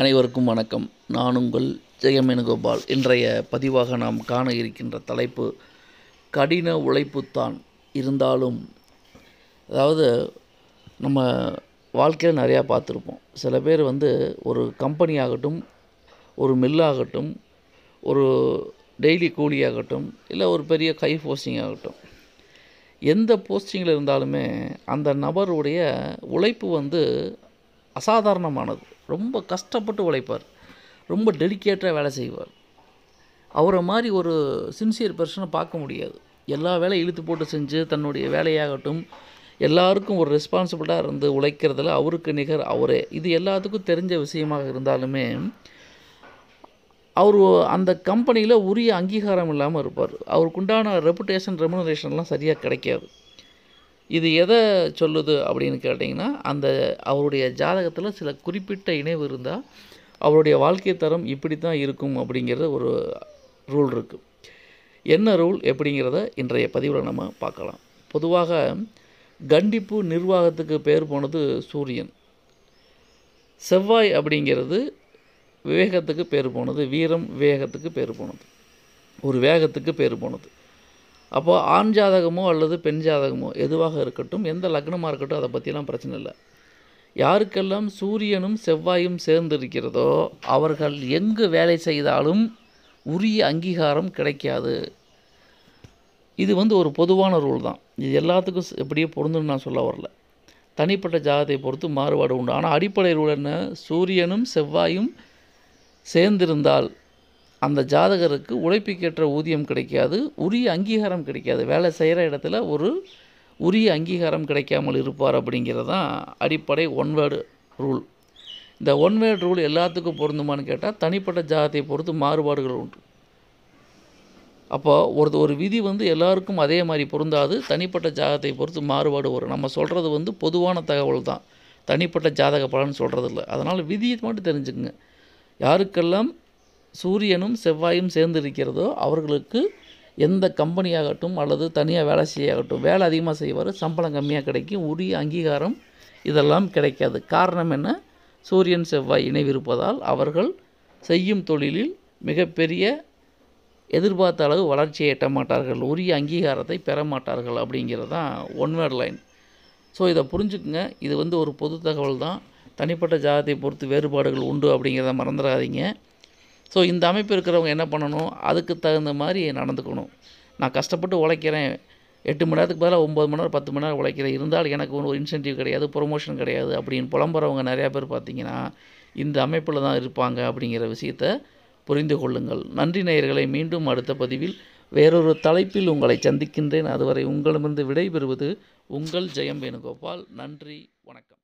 அனைவருக்கும் வணக்கம் நான் உங்கள் ஜெயமேனுகோபால் இன்றைய பதிவாக நாம் காண இருக்கின்ற தலைப்பு கடின உழைப்புத்தான் இருந்தாலும் அதாவது நம்ம வாழ்க்கையில் நிறையா பார்த்துருப்போம் சில பேர் வந்து ஒரு கம்பெனி ஆகட்டும் ஒரு மில்லாகட்டும் ஒரு டெய்லி கூலி ஆகட்டும் இல்லை ஒரு பெரிய கை போஸ்டிங் ஆகட்டும் எந்த போஸ்டிங்கில் இருந்தாலுமே அந்த நபருடைய உழைப்பு வந்து அசாதாரணமானது ரொம்ப கஷ்டப்பட்டு உழைப்பார் ரொம்ப டெடிக்கேட்டாக வேலை செய்வார் அவரை மாதிரி ஒரு சின்சியர் பர்சனை பார்க்க முடியாது எல்லா வேலையும் இழுத்து போட்டு செஞ்சு தன்னுடைய வேலையாகட்டும் எல்லாருக்கும் ஒரு ரெஸ்பான்சிபிளாக இருந்து உழைக்கிறதுல அவருக்கு நிகர் அவரே இது எல்லாத்துக்கும் தெரிஞ்ச விஷயமாக இருந்தாலுமே அவர் அந்த கம்பெனியில் உரிய அங்கீகாரம் இல்லாமல் இருப்பார் அவருக்குண்டான ரெப்புடேஷன் ரெமுனரேஷன்லாம் சரியாக கிடைக்காது இது எதை சொல்லுது அப்படின்னு கேட்டிங்கன்னா அந்த அவருடைய ஜாதகத்தில் சில குறிப்பிட்ட இணைவு இருந்தால் அவருடைய வாழ்க்கை தரம் இப்படி தான் இருக்கும் அப்படிங்கிறது ஒரு ரூல் இருக்குது என்ன ரூல் எப்படிங்கிறத இன்றைய பதிவில் நம்ம பார்க்கலாம் பொதுவாக கண்டிப்பு நிர்வாகத்துக்கு பேர் போனது சூரியன் செவ்வாய் அப்படிங்கிறது விவேகத்துக்கு பேர் போனது வீரம் விவேகத்துக்கு பேர் போனது ஒரு வேகத்துக்கு பேர் போனது அப்போது ஆண் ஜாதகமோ அல்லது பெண் ஜாதகமோ எதுவாக இருக்கட்டும் எந்த லக்னமாக இருக்கட்டும் அதை பற்றிலாம் பிரச்சனை இல்லை யாருக்கெல்லாம் சூரியனும் செவ்வாயும் சேர்ந்திருக்கிறதோ அவர்கள் எங்கு வேலை செய்தாலும் உரிய அங்கீகாரம் கிடைக்காது இது வந்து ஒரு பொதுவான ரூல் தான் இது எல்லாத்துக்கும் எப்படியே பொருந்துன்னு நான் சொல்ல வரல தனிப்பட்ட ஜாதத்தை பொறுத்து மாறுபாடு உண்டு ஆனால் அடிப்படை ரூல் என்ன சூரியனும் செவ்வாயும் சேர்ந்திருந்தால் அந்த ஜாதகருக்கு உழைப்புக்கேற்ற ஊதியம் கிடைக்காது உரிய அங்கீகாரம் கிடைக்காது வேலை செய்கிற இடத்துல ஒரு உரிய அங்கீகாரம் கிடைக்காமல் இருப்பார் அப்படிங்கிறது தான் அடிப்படை ஒன் வேர்டு ரூல் இந்த ஒன் வேர்டு ரூல் எல்லாத்துக்கும் பொருந்துமான்னு கேட்டால் தனிப்பட்ட ஜாதத்தை பொறுத்து மாறுபாடுகள் உண்டு அப்போ ஒரு ஒரு விதி வந்து எல்லாருக்கும் அதே மாதிரி பொருந்தாது தனிப்பட்ட ஜாதகத்தை பொறுத்து மாறுபாடு வரும் நம்ம சொல்கிறது வந்து பொதுவான தகவல் தான் தனிப்பட்ட ஜாதக பலன் சொல்கிறது இல்லை அதனால் விதியை மட்டும் தெரிஞ்சுக்குங்க யாருக்கெல்லாம் சூரியனும் செவ்வாயும் சேர்ந்து இருக்கிறதோ அவர்களுக்கு எந்த கம்பெனியாகட்டும் அல்லது தனியாக வேலை செய்யாகட்டும் வேலை அதிகமாக செய்வார் சம்பளம் கம்மியாக கிடைக்கும் உரிய அங்கீகாரம் இதெல்லாம் கிடைக்காது காரணம் என்ன சூரியன் செவ்வாய் இணைவிருப்பதால் அவர்கள் செய்யும் தொழிலில் மிகப்பெரிய எதிர்பார்த்த அளவு வளர்ச்சியை எட்ட மாட்டார்கள் உரிய அங்கீகாரத்தை பெற மாட்டார்கள் அப்படிங்கிறது தான் ஒன்வேர்ட் லைன் ஸோ இதை புரிஞ்சுக்குங்க இது வந்து ஒரு பொது தகவல் தான் தனிப்பட்ட ஜாதத்தை பொறுத்து வேறுபாடுகள் உண்டு அப்படிங்கிறத மறந்துடாதீங்க ஸோ இந்த அமைப்பு இருக்கிறவங்க என்ன பண்ணணும் அதுக்கு தகுந்த மாதிரி நடந்துக்கணும் நான் கஷ்டப்பட்டு உழைக்கிறேன் எட்டு மணி நேரத்துக்கு பதிலாக ஒம்பது மணி நேரம் பத்து மணி நேரம் உழைக்கிறேன் இருந்தாலும் எனக்கு ஒரு இன்சென்டிவ் கிடையாது ப்ரொமோஷன் கிடையாது அப்படின்னு புலம்புறவங்க நிறையா பேர் பார்த்திங்கன்னா இந்த அமைப்பில் தான் இருப்பாங்க அப்படிங்கிற விஷயத்தை புரிந்து கொள்ளுங்கள் நன்றி நேயர்களை மீண்டும் அடுத்த பதிவில் வேறொரு தலைப்பில் உங்களை சந்திக்கின்றேன் அதுவரை உங்களிடமிருந்து விடைபெறுவது உங்கள் ஜெயம் வேணுகோபால் நன்றி வணக்கம்